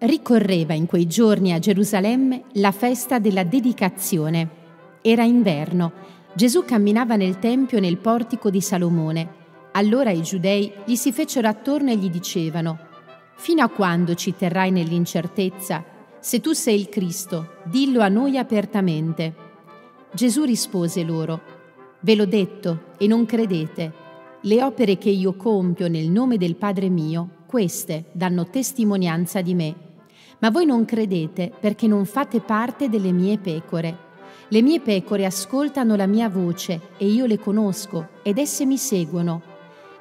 Ricorreva in quei giorni a Gerusalemme la festa della dedicazione. Era inverno. Gesù camminava nel Tempio nel portico di Salomone. Allora i giudei gli si fecero attorno e gli dicevano, Fino a quando ci terrai nell'incertezza? Se tu sei il Cristo, dillo a noi apertamente. Gesù rispose loro, Ve l'ho detto e non credete le opere che io compio nel nome del Padre mio, queste danno testimonianza di me. Ma voi non credete perché non fate parte delle mie pecore. Le mie pecore ascoltano la mia voce e io le conosco ed esse mi seguono.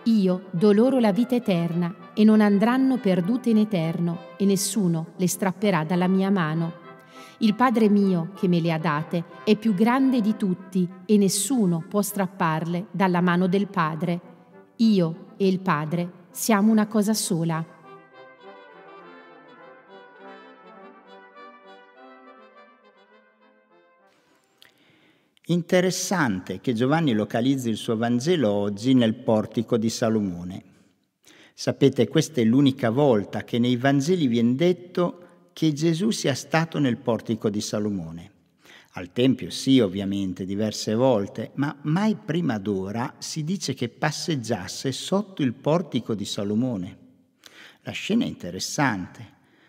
Io do loro la vita eterna e non andranno perdute in eterno e nessuno le strapperà dalla mia mano. Il Padre mio che me le ha date è più grande di tutti e nessuno può strapparle dalla mano del Padre. Io e il Padre siamo una cosa sola. Interessante che Giovanni localizzi il suo Vangelo oggi nel portico di Salomone. Sapete, questa è l'unica volta che nei Vangeli viene detto che Gesù sia stato nel portico di Salomone. Al Tempio sì, ovviamente, diverse volte, ma mai prima d'ora si dice che passeggiasse sotto il portico di Salomone. La scena è interessante,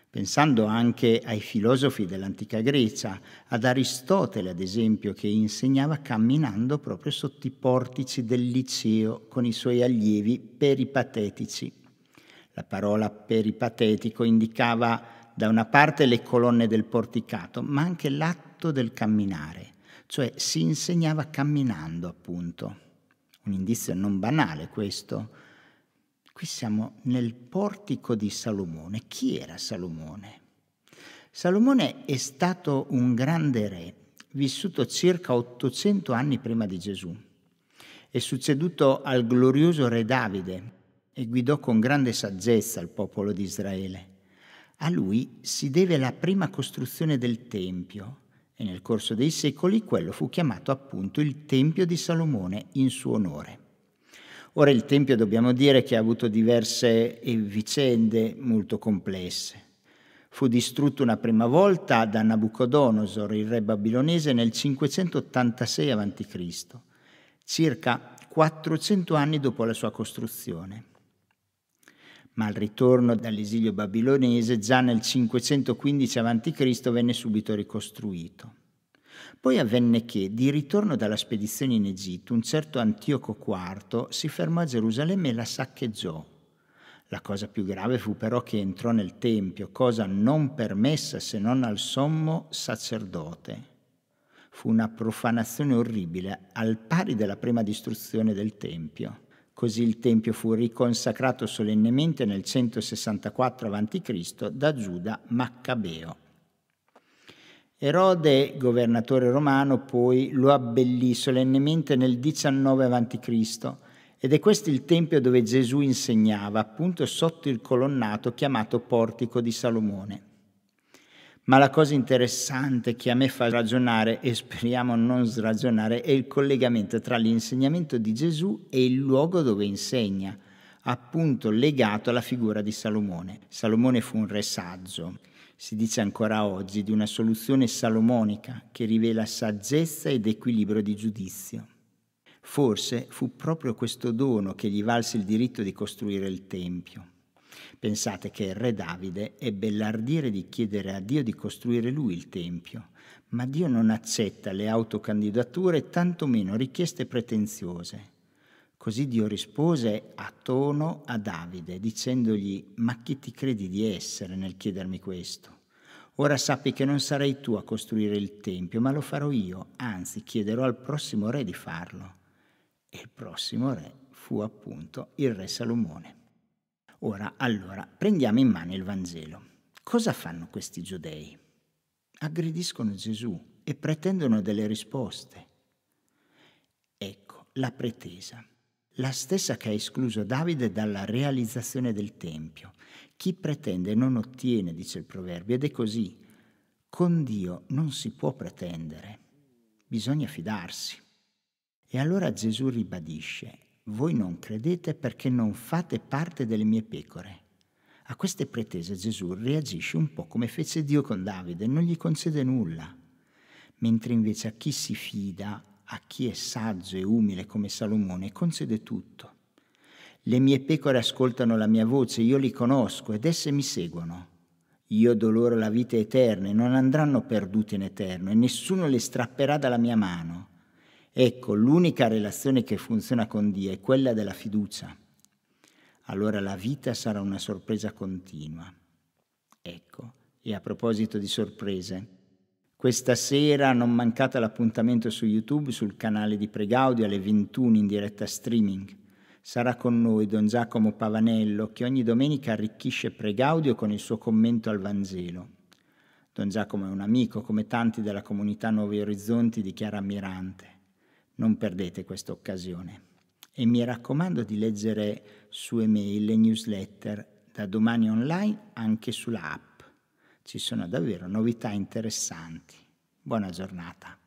pensando anche ai filosofi dell'antica Grecia, ad Aristotele ad esempio, che insegnava camminando proprio sotto i portici del liceo con i suoi allievi peripatetici. La parola peripatetico indicava da una parte le colonne del porticato, ma anche l'atto del camminare, cioè si insegnava camminando appunto. Un indizio non banale questo. Qui siamo nel portico di Salomone. Chi era Salomone? Salomone è stato un grande re, vissuto circa 800 anni prima di Gesù. È succeduto al glorioso re Davide e guidò con grande saggezza il popolo di Israele. A lui si deve la prima costruzione del Tempio e nel corso dei secoli quello fu chiamato appunto il Tempio di Salomone in suo onore. Ora il Tempio dobbiamo dire che ha avuto diverse eh, vicende molto complesse. Fu distrutto una prima volta da Nabucodonosor, il re babilonese, nel 586 a.C., circa 400 anni dopo la sua costruzione ma al ritorno dall'esilio babilonese già nel 515 a.C. venne subito ricostruito. Poi avvenne che, di ritorno dalla spedizione in Egitto, un certo Antioco IV si fermò a Gerusalemme e la saccheggiò. La cosa più grave fu però che entrò nel Tempio, cosa non permessa se non al sommo sacerdote. Fu una profanazione orribile, al pari della prima distruzione del Tempio. Così il Tempio fu riconsacrato solennemente nel 164 a.C. da Giuda Maccabeo. Erode, governatore romano, poi lo abbellì solennemente nel 19 a.C. ed è questo il tempio dove Gesù insegnava, appunto sotto il colonnato chiamato Portico di Salomone. Ma la cosa interessante che a me fa ragionare e speriamo non sragionare è il collegamento tra l'insegnamento di Gesù e il luogo dove insegna, appunto legato alla figura di Salomone. Salomone fu un re saggio, si dice ancora oggi, di una soluzione salomonica che rivela saggezza ed equilibrio di giudizio. Forse fu proprio questo dono che gli valse il diritto di costruire il Tempio. Pensate che il re Davide ebbe l'ardire di chiedere a Dio di costruire lui il Tempio, ma Dio non accetta le autocandidature, tantomeno richieste pretenziose. Così Dio rispose a tono a Davide, dicendogli, ma chi ti credi di essere nel chiedermi questo? Ora sappi che non sarai tu a costruire il Tempio, ma lo farò io, anzi chiederò al prossimo re di farlo. E il prossimo re fu appunto il re Salomone. Ora, allora, prendiamo in mano il Vangelo. Cosa fanno questi giudei? Aggrediscono Gesù e pretendono delle risposte. Ecco, la pretesa, la stessa che ha escluso Davide dalla realizzazione del Tempio. Chi pretende non ottiene, dice il proverbio, ed è così. Con Dio non si può pretendere, bisogna fidarsi. E allora Gesù ribadisce, voi non credete perché non fate parte delle mie pecore. A queste pretese Gesù reagisce un po' come fece Dio con Davide, non gli concede nulla, mentre invece a chi si fida, a chi è saggio e umile come Salomone, concede tutto. Le mie pecore ascoltano la mia voce, io li conosco ed esse mi seguono. Io do loro la vita eterna e non andranno perdute in eterno e nessuno le strapperà dalla mia mano. Ecco, l'unica relazione che funziona con Dio è quella della fiducia. Allora la vita sarà una sorpresa continua. Ecco, e a proposito di sorprese, questa sera non mancate l'appuntamento su YouTube, sul canale di Pregaudio alle 21 in diretta streaming. Sarà con noi Don Giacomo Pavanello che ogni domenica arricchisce Pregaudio con il suo commento al Vangelo. Don Giacomo è un amico, come tanti della comunità Nuovi Orizzonti, dichiara ammirante non perdete questa occasione. E mi raccomando di leggere su email le newsletter da domani online anche sulla app. Ci sono davvero novità interessanti. Buona giornata.